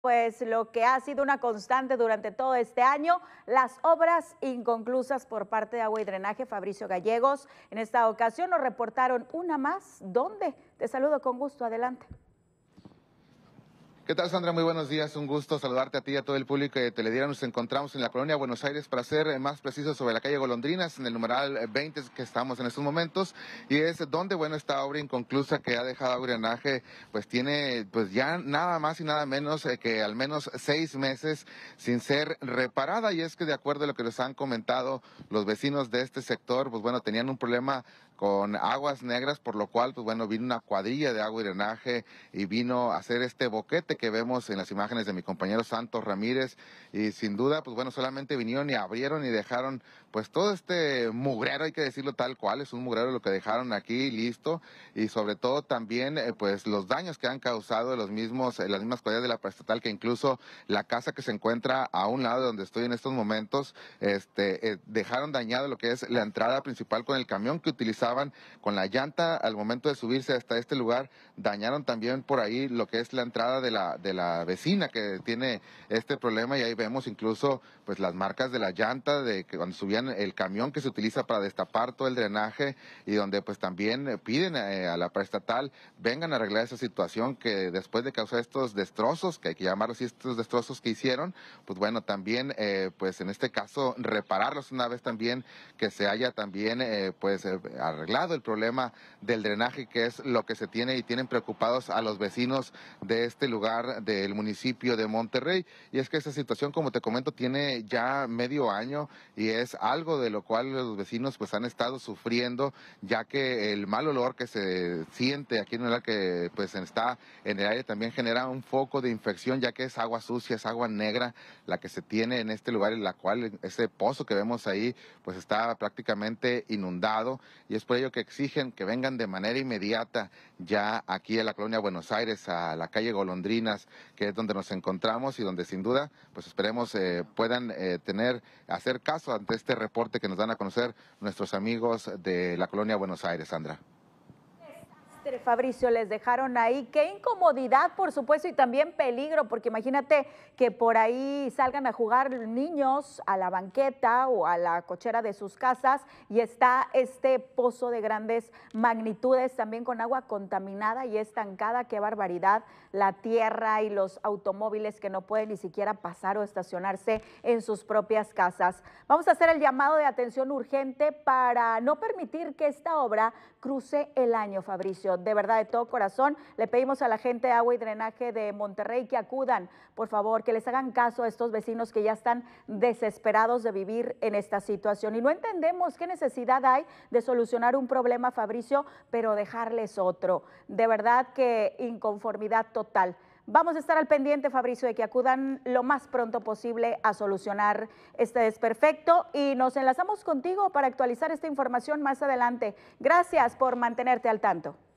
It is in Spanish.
Pues lo que ha sido una constante durante todo este año, las obras inconclusas por parte de Agua y Drenaje, Fabricio Gallegos. En esta ocasión nos reportaron una más. ¿Dónde? Te saludo con gusto. Adelante. ¿Qué tal, Sandra? Muy buenos días. Un gusto saludarte a ti y a todo el público te le dirán. Nos encontramos en la colonia Buenos Aires, para ser eh, más precisos, sobre la calle Golondrinas, en el numeral 20 eh, que estamos en estos momentos. Y es donde, bueno, esta obra inconclusa que ha dejado Agurenaje, pues tiene, pues ya nada más y nada menos eh, que al menos seis meses sin ser reparada. Y es que, de acuerdo a lo que nos han comentado los vecinos de este sector, pues bueno, tenían un problema con aguas negras, por lo cual, pues bueno, vino una cuadrilla de agua y drenaje y vino a hacer este boquete que vemos en las imágenes de mi compañero Santos Ramírez y sin duda, pues bueno, solamente vinieron y abrieron y dejaron pues todo este mugrero, hay que decirlo tal cual, es un mugrero lo que dejaron aquí listo y sobre todo también eh, pues los daños que han causado los mismos, eh, las mismas cuadrillas de la prestatal que incluso la casa que se encuentra a un lado de donde estoy en estos momentos, este, eh, dejaron dañado lo que es la entrada principal con el camión que utilizaba estaban con la llanta al momento de subirse hasta este lugar, dañaron también por ahí lo que es la entrada de la, de la vecina que tiene este problema y ahí vemos incluso pues las marcas de la llanta de que cuando subían el camión que se utiliza para destapar todo el drenaje y donde pues también piden eh, a, la prestatal vengan a arreglar esa situación que después de causar estos destrozos, que hay que llamarlos estos destrozos que hicieron, pues bueno, también eh, pues en este caso repararlos una vez también que se haya también eh, pues eh, arreglado el problema del drenaje, que es lo que se tiene y tienen preocupados a los vecinos de este lugar del municipio de Monterrey. Y es que esa situación, como te comento, tiene ya medio año y es algo de lo cual los vecinos pues han estado sufriendo, ya que el mal olor que se siente aquí en el que pues está en el aire también genera un foco de infección, ya que es agua sucia, es agua negra la que se tiene en este lugar, en la cual ese pozo que vemos ahí pues está prácticamente inundado y es por ello que exigen que vengan de manera inmediata ya aquí a la colonia Buenos Aires, a la calle Golondrinas, que es donde nos encontramos y donde sin duda, pues esperemos eh, puedan eh, tener, hacer caso ante este reporte que nos dan a conocer nuestros amigos de la colonia Buenos Aires, Sandra. Fabricio, les dejaron ahí. Qué incomodidad, por supuesto, y también peligro, porque imagínate que por ahí salgan a jugar niños a la banqueta o a la cochera de sus casas y está este pozo de grandes magnitudes, también con agua contaminada y estancada. Qué barbaridad, la tierra y los automóviles que no pueden ni siquiera pasar o estacionarse en sus propias casas. Vamos a hacer el llamado de atención urgente para no permitir que esta obra cruce el año, Fabricio de verdad, de todo corazón. Le pedimos a la gente de agua y drenaje de Monterrey que acudan, por favor, que les hagan caso a estos vecinos que ya están desesperados de vivir en esta situación. Y no entendemos qué necesidad hay de solucionar un problema, Fabricio, pero dejarles otro. De verdad que inconformidad total. Vamos a estar al pendiente, Fabricio, de que acudan lo más pronto posible a solucionar este desperfecto y nos enlazamos contigo para actualizar esta información más adelante. Gracias por mantenerte al tanto.